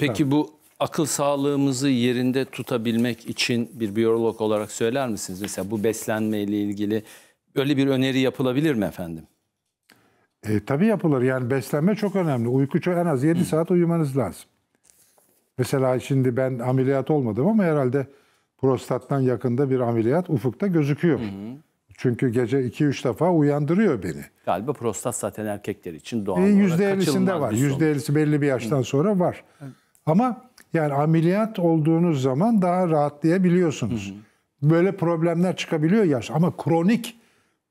Peki bu akıl sağlığımızı yerinde tutabilmek için bir biyolog olarak söyler misiniz? Mesela bu beslenmeyle ilgili böyle bir öneri yapılabilir mi efendim? E, tabii yapılır. Yani beslenme çok önemli. Uyku çok, en az 7 Hı. saat uyumanız lazım. Mesela şimdi ben ameliyat olmadım ama herhalde prostattan yakında bir ameliyat ufukta gözüküyor. Hı hı. Çünkü gece 2-3 defa uyandırıyor beni. Galiba prostat zaten erkekler için doğal e, olarak %50'sinde var. %50'si belli bir yaştan hı. sonra var. Evet. Ama yani ameliyat olduğunuz zaman daha rahatlayabiliyorsunuz. Hı hı. Böyle problemler çıkabiliyor yaş ama kronik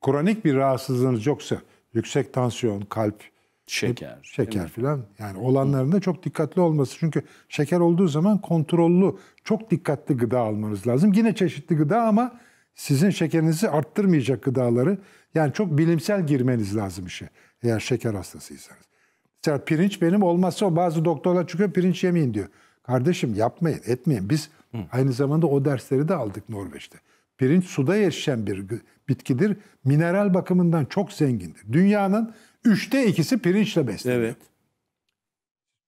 kronik bir rahatsızlığınız yoksa yüksek tansiyon, kalp, şeker, şeker filan yani olanların da çok dikkatli olması. Çünkü şeker olduğu zaman kontrollü, çok dikkatli gıda almanız lazım. Yine çeşitli gıda ama sizin şekerinizi arttırmayacak gıdaları yani çok bilimsel girmeniz lazım işe eğer şeker hastasıysanız. Mesela pirinç benim olmazsa o bazı doktorlar çıkıyor pirinç yemeyin diyor. Kardeşim yapmayın, etmeyin. Biz Hı. aynı zamanda o dersleri de aldık Norveç'te. Pirinç suda yetişen bir bitkidir. Mineral bakımından çok zengindir. Dünyanın üçte ikisi pirinçle besleniyor. Evet.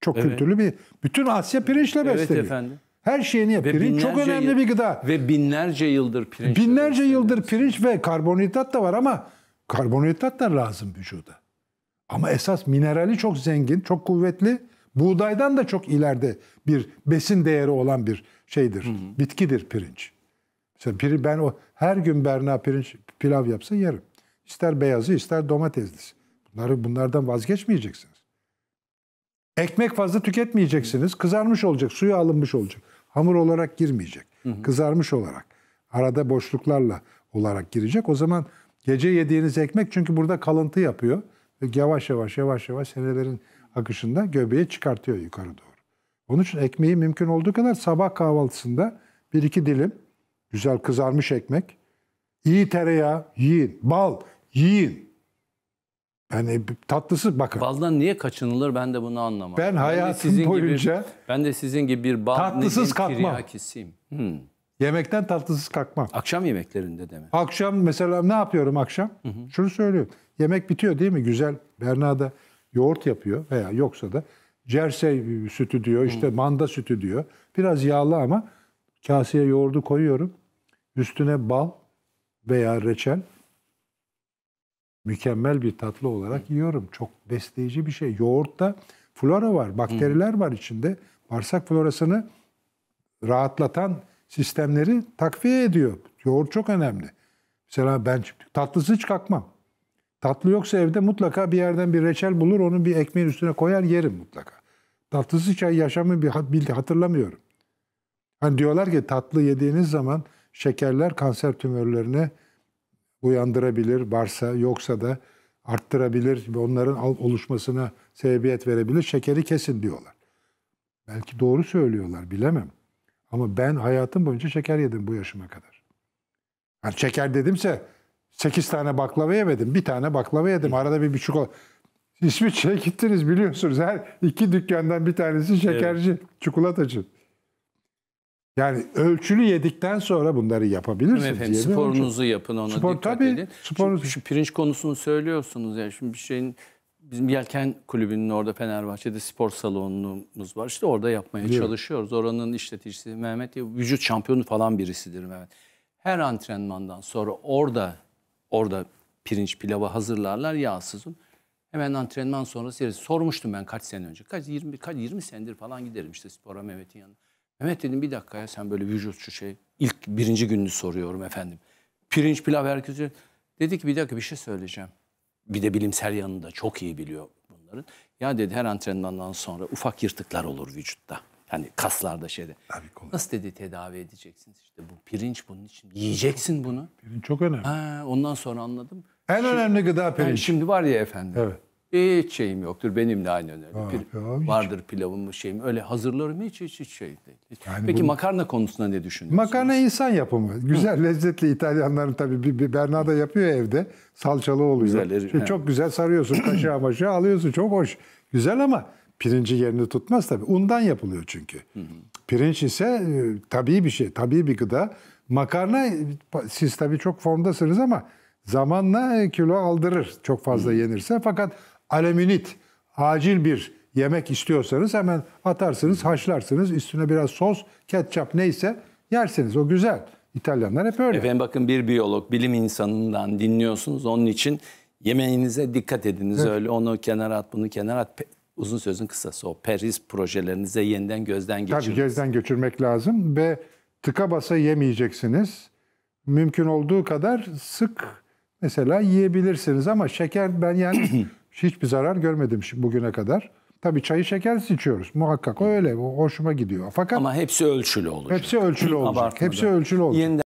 Çok evet. kültürlü bir... Bütün Asya pirinçle evet besleniyor. Evet efendim. Her şeyini yap. pirinç çok önemli bir gıda. Ve binlerce yıldır pirinç. Binlerce yıldır pirinç ve karbonhidrat da var ama karbonhidrat da lazım vücuda. Ama esas minerali çok zengin, çok kuvvetli. Buğdaydan da çok ileride bir besin değeri olan bir şeydir. Hı hı. Bitkidir pirinç. Mesela pir, ben o her gün Berna pirinç pilav yapsa yerim. İster beyazı ister domateslisi. Bunları bunlardan vazgeçmeyeceksiniz. Ekmek fazla tüketmeyeceksiniz. Kızarmış olacak, suyu alınmış olacak. Hamur olarak girmeyecek. Hı hı. Kızarmış olarak. Arada boşluklarla olarak girecek. O zaman gece yediğiniz ekmek çünkü burada kalıntı yapıyor. Ve yavaş yavaş yavaş yavaş senelerin akışında göbeği çıkartıyor yukarı doğru. Onun için ekmeği mümkün olduğu kadar sabah kahvaltısında bir iki dilim güzel kızarmış ekmek, iyi tereyağı yiyin, bal yiyin. Yani tatlısı bakın. Baldan niye kaçınılır ben de bunu anlamadım. Ben hayatım ben boyunca gibi, ben de sizin gibi bir bal tatlısız katma Hmm. Yemekten tatlısız kalkmam. Akşam yemeklerinde de mi? Akşam mesela ne yapıyorum akşam? Hı hı. Şunu söylüyorum. Yemek bitiyor değil mi? Güzel Berna'da yoğurt yapıyor veya yoksa da cersey sütü diyor, işte hı. manda sütü diyor. Biraz yağlı ama kaseye yoğurdu koyuyorum. Üstüne bal veya reçel mükemmel bir tatlı olarak hı. yiyorum. Çok besleyici bir şey. Yoğurtta flora var, bakteriler hı. var içinde. Bağırsak florasını rahatlatan sistemleri takviye ediyor. Yoğurt çok önemli. Mesela ben tatlısı hiç kalkmam. Tatlı yoksa evde mutlaka bir yerden bir reçel bulur, onu bir ekmeğin üstüne koyar yerim mutlaka. Tatlısı çay yaşamı bir hatırlamıyorum. Hani diyorlar ki tatlı yediğiniz zaman şekerler kanser tümörlerini uyandırabilir. Varsa yoksa da arttırabilir ve onların oluşmasına sebebiyet verebilir. Şekeri kesin diyorlar. Belki doğru söylüyorlar bilemem. Ama ben hayatım boyunca şeker yedim bu yaşıma kadar. Yani şeker dedimse 8 tane baklava yemedim. Bir tane baklava yedim. Arada bir bir buçuk İsviçre'ye gittiniz biliyorsunuz. Her iki dükkandan bir tanesi şekerci, evet. çikolatacı. Yani ölçülü yedikten sonra bunları yapabilirsiniz. Evet, efendim, sporunuzu yapın ona Spor, dikkat tabii, edin. Sporunuz... Şu, şu pirinç konusunu söylüyorsunuz. Yani şimdi bir şeyin bizim Yelken Kulübü'nün orada Fenerbahçe'de spor salonumuz var. İşte orada yapmaya Biliyorum. çalışıyoruz. Oranın işleticisi Mehmet vücut şampiyonu falan birisidir Mehmet. Her antrenmandan sonra orada orada pirinç pilavı hazırlarlar yağsızın. Hemen antrenman sonrası yeriz. Sormuştum ben kaç sene önce. Kaç 20 kaç 20 senedir falan giderim işte spora Mehmet'in yanına. Mehmet dedim bir dakika ya sen böyle vücutçu şey ilk birinci gününü soruyorum efendim. Pirinç pilav herkese dedi ki bir dakika bir şey söyleyeceğim bir de bilimsel yanını da çok iyi biliyor bunların. Ya dedi her antrenmandan sonra ufak yırtıklar olur vücutta. Hani kaslarda şeyde. Abi, Nasıl dedi tedavi edeceksiniz işte bu pirinç bunun için. Yiyeceksin bunu. Pirinç çok önemli. Ha, ondan sonra anladım. En şimdi, önemli gıda pirinç. Yani şimdi var ya efendim. Evet. Hiç şeyim yoktur. Benim de aynı öyle. Aa, Pir, ya, vardır pilavım, şeyim. Öyle hazırlarım hiç hiç, hiç şey değil. Hiç. Yani Peki bunu... makarna konusunda ne düşünüyorsunuz? Makarna insan yapımı. Güzel, Hı. lezzetli İtalyanların tabii bir, bir Berna'da yapıyor evde. Salçalı oluyor. Güzel, Şimdi çok güzel sarıyorsun kaşığa maşığa alıyorsun. Çok hoş. Güzel ama pirinci yerini tutmaz tabii. Undan yapılıyor çünkü. Hı hı. Pirinç ise e, tabii bir şey, tabii bir gıda. Makarna siz tabii çok formdasınız ama zamanla e, kilo aldırır çok fazla hı. yenirse. Fakat aleminit acil bir yemek istiyorsanız hemen atarsınız, haşlarsınız. Üstüne biraz sos, ketçap neyse yersiniz. O güzel. İtalyanlar hep öyle. Efendim bakın bir biyolog, bilim insanından dinliyorsunuz. Onun için yemeğinize dikkat ediniz. Evet. Öyle onu kenara at, bunu kenara at. Uzun sözün kısası o. Paris projelerinize yeniden gözden geçiriniz. Tabii gözden geçirmek lazım ve tıka basa yemeyeceksiniz. Mümkün olduğu kadar sık mesela yiyebilirsiniz ama şeker ben yani Hiçbir zarar görmedim bugüne kadar. Tabii çayı şekersiz içiyoruz. Muhakkak öyle. Hoşuma gidiyor. Fakat Ama hepsi ölçülü olacak. Hepsi ölçülü olacak. Abartmadan. Hepsi ölçülü olacak. Yeniden